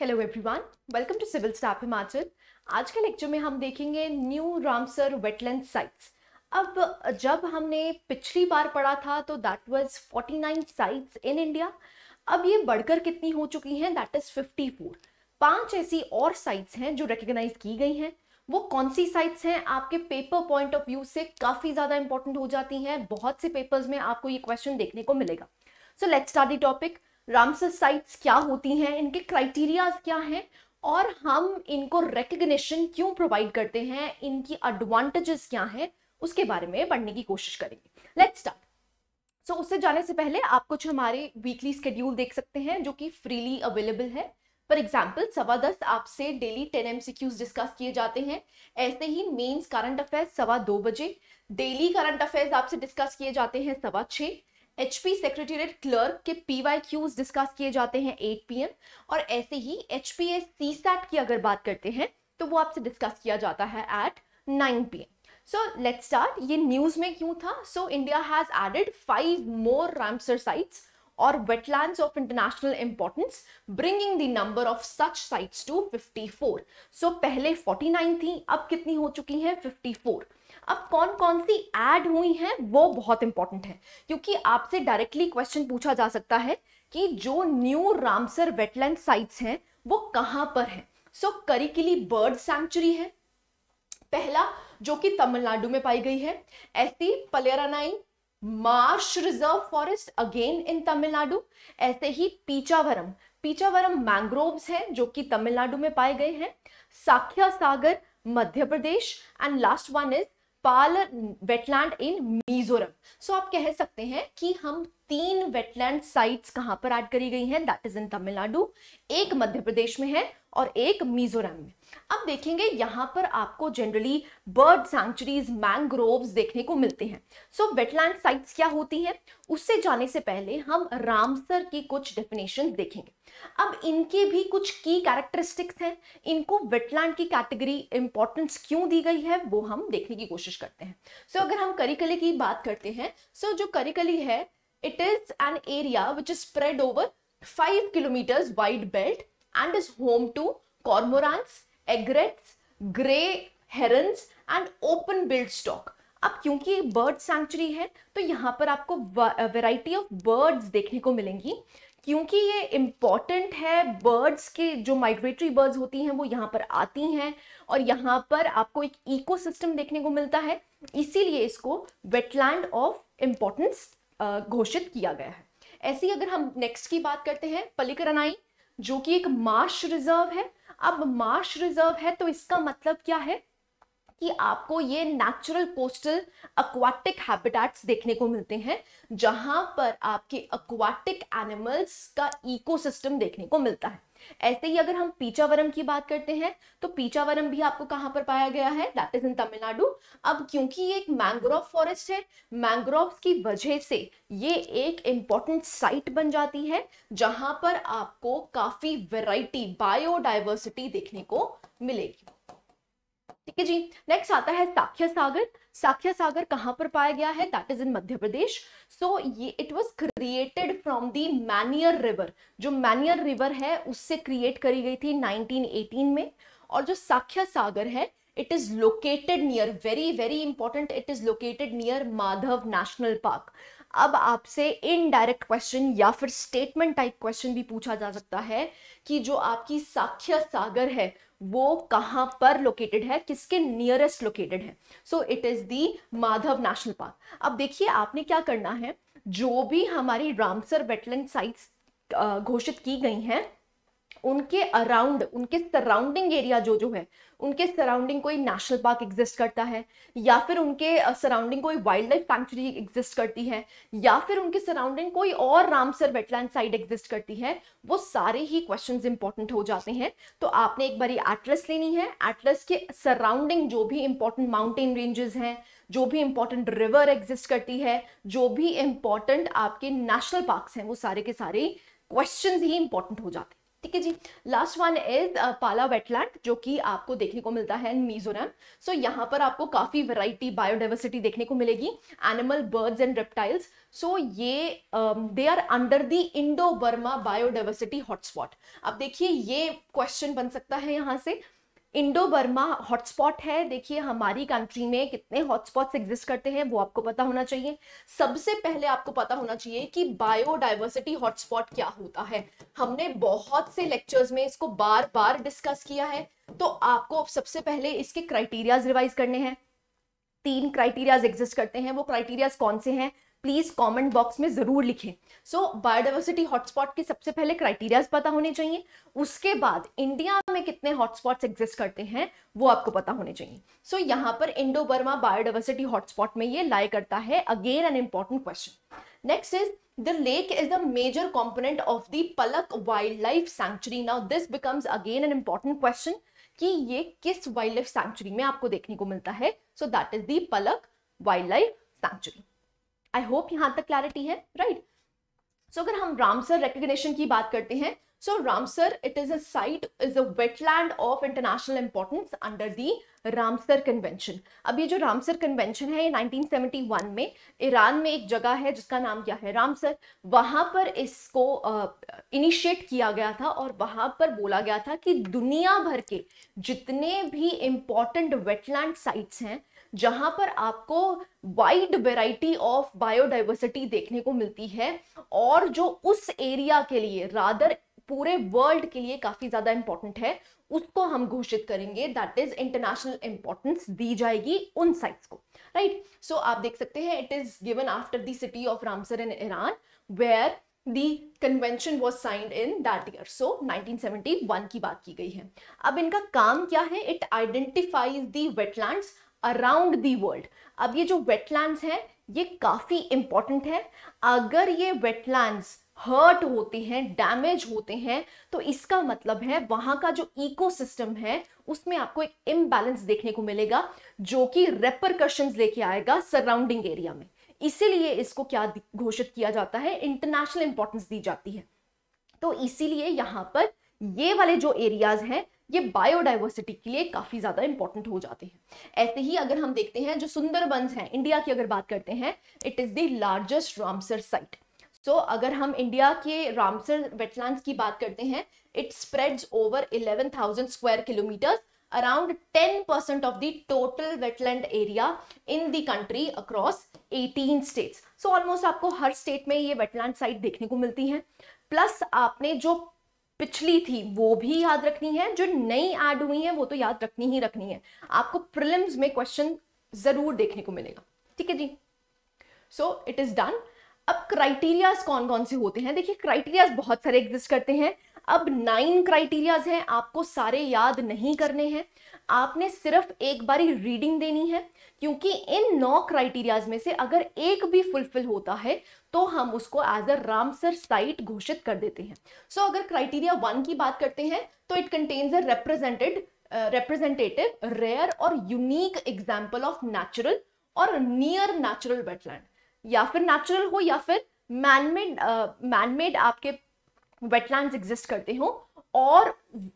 Hello everyone welcome to civil staff Himachal आज के lecture में हम देखेंगे न्यू रामसर वेटलैंड साइट्स अब जब हमने पिछली बार पढ़ा था तो that was 49 sites in India अब ये बढ़कर कितनी हो चुकी हैं दैट इज 54 फोर पांच ऐसी और साइट्स हैं जो रिकग्नाइज की गई हैं वो कौन सी साइट्स हैं आपके पेपर पॉइंट ऑफ व्यू से काफ़ी ज़्यादा इंपॉर्टेंट हो जाती हैं बहुत से पेपर्स में आपको ये क्वेश्चन देखने को मिलेगा so let's start the topic Ramsar sites क्या होती हैं इनके क्राइटेरियाज क्या हैं और हम इनको रिकग्निशन क्यों प्रोवाइड करते हैं इनकी एडवांटेजेस क्या हैं उसके बारे में पढ़ने की कोशिश करेंगे लेट्स स्टार्ट सो उससे जाने से पहले आप कुछ हमारे वीकली स्केड्यूल देख सकते हैं जो कि फ्रीली अवेलेबल है फॉर एग्जाम्पल सवा दस आपसे डेली टेन एम डिस्कस किए जाते हैं ऐसे ही मेन्स करंट अफेयर्स सवा दो बजे डेली करंट अफेयर्स आपसे डिस्कस किए जाते हैं सवा छः एचपी सेक्रेटेरिएट क्लर्क के पीवाईक्यूज डिस्कस किए जाते हैं 8 पीएम और ऐसे ही सी सीसैट की अगर बात करते हैं तो वो आपसे डिस्कस किया जाता है at 9 PM so let start ये न्यूज में क्यों था so India has added five more Ramsar sites और wetland of international importance bringing the number of such sites to 54. So पहले 49 थी अब कितनी हो चुकी है 54. अब कौन कौन सी ऐड हुई हैं वो बहुत इंपॉर्टेंट है क्योंकि आपसे डायरेक्टली क्वेश्चन पूछा जा सकता है कि जो न्यू रामसर वेटलैंड साइट्स हैं वो कहाँ पर हैं so so, Karikili bird sanctuary है पहला जो कि तमिलनाडु में पाई गई है ऐसी Pallikaranai marsh reserve forest again in Tamil Nadu ऐसे ही पीचावरम पीचावरम मैंग्रोव्स हैं जो कि तमिलनाडु में पाए गए हैं Sakhya Sagar Madhya Pradesh and last one is Pala wetland in Mizoram so आप कह सकते हैं कि हम तीन वेटलैंड साइट्स कहां पर ऐड करी गई हैं दैट इज इन तमिलनाडु एक मध्य प्रदेश में है और एक मिजोरम में अब देखेंगे यहाँ पर आपको जनरली बर्ड सेंचुरीज मैंग्रोव्स देखने को मिलते हैं सो वेटलैंड साइट्स क्या होती हैं उससे जाने से पहले हम रामसर की कुछ डेफिनेशन देखेंगे अब इनके भी कुछ की कैरेक्टरिस्टिक्स हैं इनको वेटलैंड की कैटेगरी इंपॉर्टेंस क्यों दी गई है वो हम देखने की कोशिश करते हैं सो so, अगर हम करिकली की बात करते हैं सो so, जो करिकली है it is an area which is spread over five kilometers wide belt and is home to cormorants egrets grey herons and open billed stork अब क्योंकि ये बर्ड सेंचुरी है तो यहाँ पर आपको वेराइटी ऑफ बर्ड्स देखने को मिलेंगी क्योंकि ये इम्पॉर्टेंट है बर्ड्स के जो माइग्रेटरी बर्ड्स होती हैं वो यहाँ पर आती हैं और यहाँ पर आपको एक इकोसिस्टम देखने को मिलता है इसीलिए इसको वेटलैंड ऑफ इम्पोर्टेंस घोषित किया गया है ऐसी अगर हम नेक्स्ट की बात करते हैं पलिकरनाई जो कि एक मार्श रिजर्व है अब मार्श रिजर्व है तो इसका मतलब क्या है कि आपको ये नेचुरल कोस्टल अक्वाटिक हैबिटेट्स देखने को मिलते हैं जहां पर आपके अक्वाटिक एनिमल्स का इकोसिस्टम देखने को मिलता है ऐसे ही अगर हम पीचावरम की बात करते हैं तो पीचावरम भी आपको कहाँ पर पाया गया है दैट इज इन तमिलनाडु अब क्योंकि ये एक मैंग्रोव फॉरेस्ट है मैंग्रोव की वजह से ये एक इम्पॉर्टेंट साइट बन जाती है जहां पर आपको काफी वेराइटी बायोडाइवर्सिटी देखने को मिलेगी ठीक है जी नेक्स्ट आता है साख्या सागर साख्या सागर कहां पर पाया गया है that is in Madhya Pradesh so ये it was created from the Maniyar river जो मैनियर रिवर है उससे क्रिएट करी गई थी 1918 में और जो साख्या सागर है it is located near very very important it is located near Madhav national park अब आपसे इनडायरेक्ट क्वेश्चन या फिर स्टेटमेंट टाइप क्वेश्चन भी पूछा जा सकता है कि जो आपकी साख्या सागर है वो कहाँ पर लोकेटेड है किसके नियरेस्ट लोकेटेड है so it is the Madhav national park अब देखिए आपने क्या करना है जो भी हमारी रामसर वेटलैंड साइट्स घोषित की गई हैं उनके अराउंड उनके सराउंडिंग एरिया जो जो है उनके सराउंडिंग कोई नेशनल पार्क एग्जिस्ट करता है या फिर उनके सराउंडिंग कोई वाइल्ड लाइफ सेंचुरी एग्जिस्ट करती है या फिर उनके सराउंडिंग कोई और रामसर वेटलैंड साइड एग्जिस्ट करती है वो सारे ही क्वेश्चन इंपॉर्टेंट हो जाते हैं तो आपने एक बारी एटलस लेनी है एटलस के सराउंडिंग जो भी इंपॉर्टेंट माउंटेन रेंजेस हैं जो भी इंपॉर्टेंट रिवर एग्जिस्ट करती है जो भी इंपॉर्टेंट आपके नेशनल पार्क हैं वो सारे के सारे क्वेश्चन ही इंपॉर्टेंट हो जाते हैं ठीक है जी last one is Pala wetland जो कि आपको देखने को मिलता है मिजोरम सो so, यहाँ पर आपको काफ़ी वैरायटी बायोडाइवर्सिटी देखने को मिलेगी animal birds and reptiles so ये they are under the Indo Burma biodiversity hotspot अब देखिए ये क्वेश्चन बन सकता है यहाँ से इंडो बर्मा हॉटस्पॉट है देखिए हमारी कंट्री में कितने हॉटस्पॉट्स एग्जिस्ट करते हैं वो आपको पता होना चाहिए सबसे पहले आपको पता होना चाहिए कि बायोडाइवर्सिटी हॉटस्पॉट क्या होता है हमने बहुत से लेक्चर्स में इसको बार बार डिस्कस किया है तो आपको सबसे पहले इसके क्राइटेरियाज रिवाइज करने हैं तीन क्राइटेरियाज एग्जिस्ट करते हैं वो क्राइटेरियाज कौन से हैं प्लीज़ कमेंट बॉक्स में ज़रूर लिखें सो बायोडाइवर्सिटी हॉटस्पॉट के सबसे पहले क्राइटेरियाज पता होने चाहिए उसके बाद इंडिया में कितने हॉटस्पॉट्स एग्जिस्ट करते हैं वो आपको पता होने चाहिए सो so, यहाँ पर इंडो बर्मा बायोडाइवर्सिटी हॉटस्पॉट में ये लाई करता है again an important question next is the lake is the major component of the Palak wild life sanctuary now this becomes again an important question कि ये किस वाइल्ड लाइफ सेंचुरी में आपको देखने को मिलता है सो दैट इज दलक Palak wild life sanctuary I hope यहां तक क्लैरिटी है राइट right? सो so, अगर हम रामसर रिकग्निशन की बात करते हैं so Ramsar it is a site is a wetland of international importance under the Ramsar convention अब ये जो रामसर कन्वेंशन है ये 1971 में ईरान में एक जगह है जिसका नाम क्या है रामसर वहां पर इसको इनिशिएट uh, किया गया था और वहां पर बोला गया था कि दुनिया भर के जितने भी इंपॉर्टेंट वेटलैंड साइट्स हैं जहां पर आपको वाइड वेराइटी ऑफ बायोडाइवर्सिटी देखने को मिलती है और जो उस एरिया के लिए रादर पूरे वर्ल्ड के लिए काफी ज्यादा इंपॉर्टेंट है उसको हम घोषित करेंगे दैट इज इंटरनेशनल इंपॉर्टेंस दी जाएगी उन साइट्स को राइट right? सो so, आप देख सकते हैं it is given after the city of Ramsar in Iran where the convention was signed in that year so 1971 की बात की गई है अब इनका काम क्या है it identifies the wetlands around the world अब ये जो वेटलैंड्स हैं ये काफ़ी इम्पॉर्टेंट है अगर ये वेटलैंड्स हर्ट होते हैं डैमेज होते हैं तो इसका मतलब है वहाँ का जो इकोसिस्टम है उसमें आपको एक इम्बैलेंस देखने को मिलेगा जो कि रेपरकशंस लेके आएगा सराउंडिंग एरिया में इसीलिए इसको क्या घोषित किया जाता है इंटरनेशनल इंपॉर्टेंस दी जाती है तो इसीलिए यहाँ पर ये वाले जो एरियाज हैं ये बायोडाइवर्सिटी के लिए काफ़ी ज़्यादा इंपॉर्टेंट हो जाते हैं ऐसे ही अगर हम देखते हैं जो सुंदरबंस हैं इंडिया की अगर बात करते हैं it is the largest Ramsar site so so, अगर हम इंडिया के रामसर वेटलैंड्स की बात करते हैं it spreads over 11,000 square kilometer around 10% of the total wetland area in the country across 18 states so almost आपको हर स्टेट में ये वेटलैंड साइट देखने को मिलती है प्लस आपने जो पिछली थी वो भी याद रखनी है जो नई ऐड हुई है वो तो याद रखनी ही रखनी है आपको प्रिलिम्स में क्वेश्चन ज़रूर देखने को मिलेगा ठीक है जी सो इट इज़ डन अब क्राइटेरियाज कौन कौन से होते हैं देखिए क्राइटेरियाज बहुत सारे एग्जिस्ट करते हैं अब नाइन क्राइटेरियाज हैं आपको सारे याद नहीं करने हैं आपने सिर्फ एक बारी रीडिंग देनी है क्योंकि इन नौ क्राइटेरियाज में से अगर एक भी फुलफिल होता है तो हम उसको एज अ रामसर साइट घोषित कर देते हैं सो so, अगर क्राइटेरिया वन की बात करते हैं तो it contains a represented representative rare और यूनिक एग्जाम्पल ऑफ नेचुरल और नियर नेचुरल वेटलैंड या फिर नेचुरल हो या फिर मैनमेड मैनमेड uh, आपके वेटलैंड एग्जिस्ट करते हो और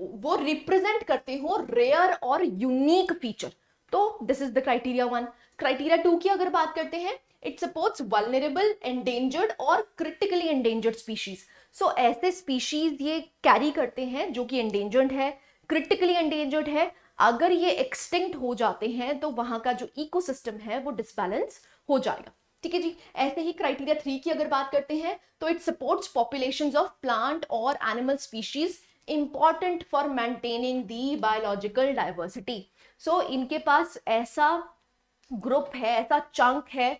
वो रिप्रेजेंट करते हो रेयर और यूनिक फीचर तो this is the criteria one criteria two की अगर बात करते हैं इट सपोर्ट्स वलनरेबल एंडेंजर्ड और क्रिटिकली एंडेंजर्ड स्पीशीज सो ऐसे स्पीशीज ये कैरी करते हैं जो कि एंडेंजर्ड है क्रिटिकली एंडेंजर्ड है अगर ये एक्सटिंक्ट हो जाते हैं तो वहाँ का जो इकोसिस्टम है वो डिसबैलेंस हो जाएगा ठीक है जी ऐसे ही क्राइटेरिया थ्री की अगर बात करते हैं तो it supports population of plant और animal species important for maintaining the biological diversity so इनके पास ऐसा ग्रुप है ऐसा चंक है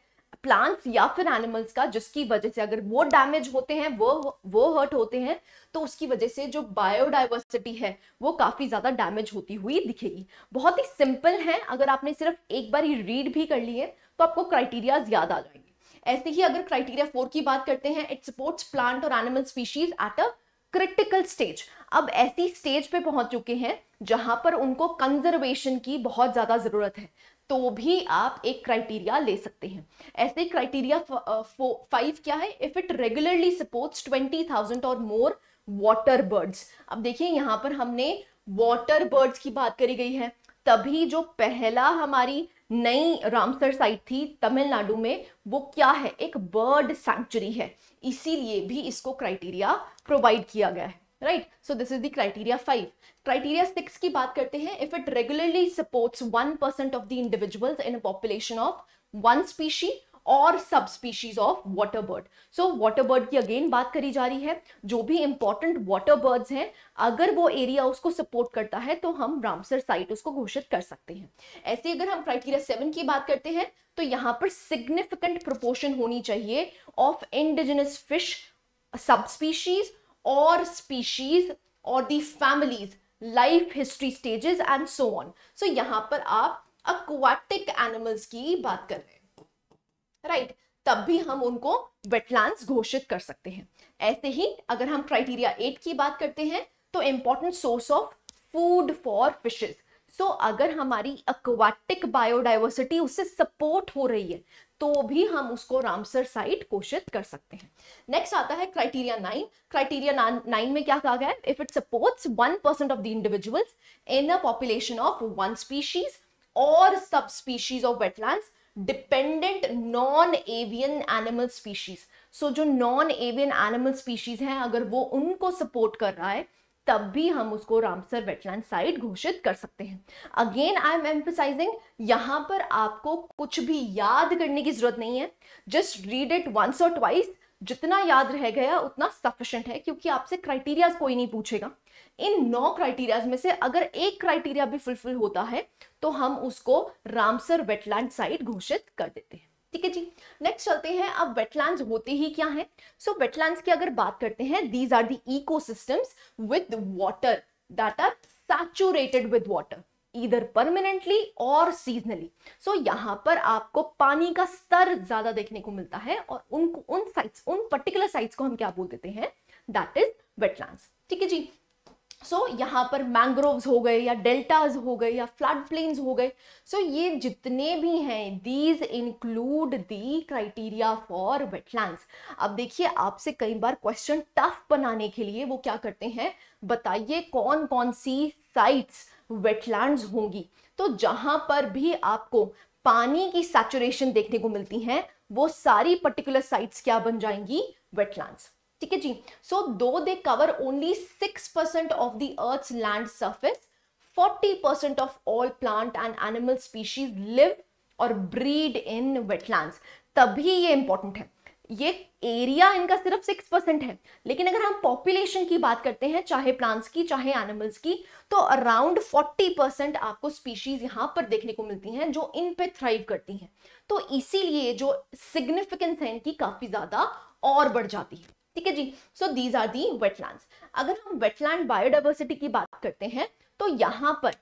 प्लांट्स या फिर एनिमल्स का जिसकी वजह से अगर वो डैमेज होते हैं वो वो हर्ट होते हैं तो उसकी वजह से जो बायोडाइवर्सिटी है वो काफ़ी ज़्यादा डैमेज होती हुई दिखेगी बहुत ही सिंपल है अगर आपने सिर्फ एक बार ही रीड भी कर ली है तो आपको क्राइटेरिया याद आ जाएंगे ऐसे ही अगर क्राइटेरिया फोर की बात करते हैं इट सपोर्ट्स प्लांट और animal species at a critical stage अब ऐसी स्टेज पे पहुंच चुके हैं जहां पर उनको कंजर्वेशन की बहुत ज़्यादा ज़रूरत है तो भी आप एक क्राइटेरिया ले सकते हैं ऐसे क्राइटेरिया फाइव क्या है if it regularly supports twenty thousand और मोर वाटर बर्ड्स अब देखिए यहां पर हमने वाटर बर्ड्स की बात करी गई है तभी जो पहला हमारी नई रामसर साइट थी तमिलनाडु में वो क्या है एक बर्ड सेंचुरी है इसीलिए भी इसको क्राइटेरिया प्रोवाइड किया गया है right so this is the criteria five criteria six की बात करते हैं if it regularly supports one percent of the individuals in a population of one species और sub species of water bird so water bird की again बात करी जा रही है जो भी इंपॉर्टेंट वाटर बर्ड्स हैं अगर वो एरिया उसको सपोर्ट करता है तो हम रामसर साइट उसको घोषित कर सकते हैं ऐसे अगर हम क्राइटेरिया सेवन की बात करते हैं तो यहाँ पर सिग्निफिकेंट प्रोपोर्शन होनी चाहिए of indigenous fish sub species और स्पीशीज और the families life history stages and so on so यहाँ पर आप अक्वाटिक एनिमल्स की बात कर रहे हैं राइट तब भी हम उनको वेटलैंड घोषित कर सकते हैं ऐसे ही अगर हम क्राइटेरिया एट की बात करते हैं तो important source of food for fishes so अगर हमारी अक्वाटिक बायोडाइवर्सिटी उससे सपोर्ट हो रही है तो भी हम उसको रामसर साइट घोषित कर सकते हैं नेक्स्ट आता है क्राइटेरिया नाइन क्राइटेरिया नाइन में क्या कहा गया है if it supports one percent of the individuals in a population of one species और sub species of wetland dependent non avian animal species so जो नॉन एवियन एनिमल स्पीशीज हैं अगर वो उनको सपोर्ट कर रहा है तब भी हम उसको रामसर वेटलैंड साइट घोषित कर सकते हैं अगेन आई एम एम्फोसाइजिंग यहां पर आपको कुछ भी याद करने की जरूरत नहीं है जस्ट रीड इट वंस और ट्वाइस जितना याद रह गया उतना सफिशेंट है क्योंकि आपसे क्राइटेरियाज कोई नहीं पूछेगा इन नौ क्राइटेरियाज में से अगर एक क्राइटेरिया भी फुलफिल होता है तो हम उसको रामसर वेटलैंड साइट घोषित कर देते हैं ठीक है जी नेक्स्ट चलते हैं अब वेटलैंड होते ही क्या है सो so, वेटलैंड की अगर बात करते हैं these are the ecosystems with water that are saturated with water either permanently और सीजनली सो so, यहाँ पर आपको पानी का स्तर ज्यादा देखने को मिलता है और उन उन साइट्स उन पर्टिकुलर साइट्स को हम क्या बोल देते हैं दैट इज वेटलैंड ठीक है जी सो so, यहाँ पर मैंग्रोव्स हो गए या डेल्टाज हो गए या फ्लड प्लेन्स हो गए सो so, ये जितने भी हैं these include the criteria for wetlands अब देखिए आपसे कई बार क्वेश्चन टफ बनाने के लिए वो क्या करते हैं बताइए कौन कौन सी साइट्स वेटलैंड्स होंगी तो जहां पर भी आपको पानी की सैचुरेशन देखने को मिलती है वो सारी पर्टिकुलर साइट्स क्या बन जाएंगी वेटलैंड्स ठीक है जी so though they cover only six percent of the earth land surface forty percent of all plant and animal species live और ब्रीड इन वेटलैंड तभी ये इंपॉर्टेंट है ये एरिया इनका सिर्फ सिक्स परसेंट है लेकिन अगर हम पॉपुलेशन की बात करते हैं चाहे प्लांट्स की चाहे एनिमल्स की तो अराउंड फोर्टी परसेंट आपको स्पीशीज यहाँ पर देखने को मिलती हैं जो इन पे थ्राइव करती हैं तो इसीलिए जो सिग्निफिकेंस है इनकी काफ़ी ज़्यादा और बढ़ जाती है ठीक है जी so these are the wetland अगर हम वेटलैंड बायोडाइवर्सिटी की बात करते हैं तो यहाँ पर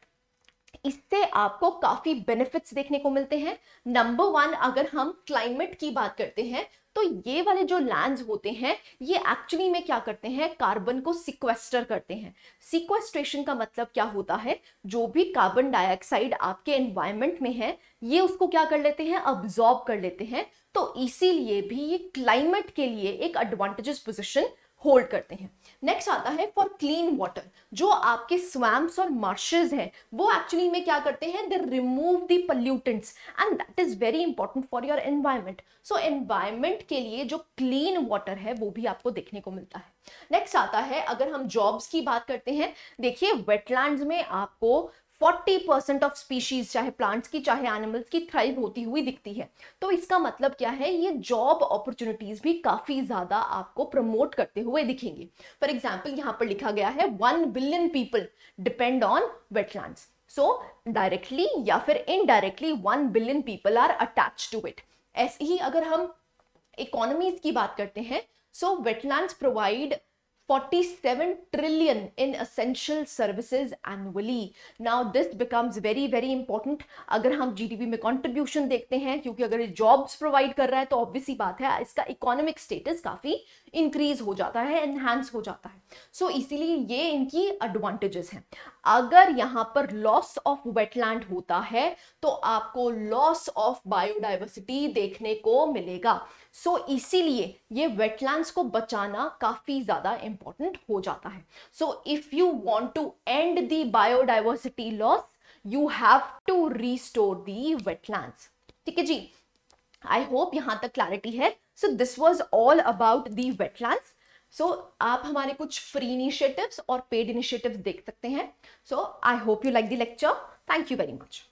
इससे आपको काफी बेनिफिट्स देखने को मिलते हैं नंबर वन अगर हम क्लाइमेट की बात करते हैं तो ये वाले जो लैंड होते हैं ये एक्चुअली में क्या करते हैं कार्बन को सिक्वेस्टर करते हैं सिक्वेस्ट्रेशन का मतलब क्या होता है जो भी कार्बन डाइऑक्साइड आपके एनवायरमेंट में है ये उसको क्या कर लेते हैं अब्जॉर्ब कर लेते हैं तो इसीलिए भी ये क्लाइमेट के लिए एक एडवांटेजेस पोजिशन होल्ड करते हैं नेक्स्ट आता है फॉर क्लीन वाटर जो आपके स्वैम्स और मार्शेज हैं वो एक्चुअली में क्या करते हैं they remove the pollutants and that is very important for your environment so environment के लिए जो क्लीन वाटर है वो भी आपको देखने को मिलता है नेक्स्ट आता है अगर हम जॉब्स की बात करते हैं देखिए वेटलैंड में आपको फोर्टी परसेंट ऑफ स्पीशीज चाहे प्लांट्स की चाहे एनिमल्स की थ्राइव होती हुई दिखती है तो इसका मतलब क्या है ये जॉब अपॉर्चुनिटीज भी काफी ज्यादा आपको प्रमोट करते हुए दिखेंगे फॉर एग्जाम्पल यहाँ पर लिखा गया है one billion people depend on wetland so directly या फिर indirectly one billion people are attach to it ऐसे ही अगर हम इकोनॉमीज की बात करते हैं so wetland provide 47 trillion in essential services annually. Now this becomes very very important. अगर हम GDP में contribution देखते हैं क्योंकि अगर ये jobs provide कर रहा है तो obvious ही बात है इसका economic status काफ़ी increase हो जाता है enhance हो जाता है so, इसीलिए ये इनकी advantages हैं अगर यहाँ पर loss of wetland होता है तो आपको loss of biodiversity देखने को मिलेगा so, इसीलिए ये wetlands को बचाना काफ़ी ज़्यादा important इंपॉर्टेंट हो जाता है so if you want to end the biodiversity loss you have to restore the wetland ठीक है जी आई होप यहां तक क्लैरिटी है so this was all about the wetland so आप हमारे कुछ फ्री इनिशिएटिव्स और पेड इनिशिएटिव्स देख सकते हैं so I hope you like the lecture thank you very much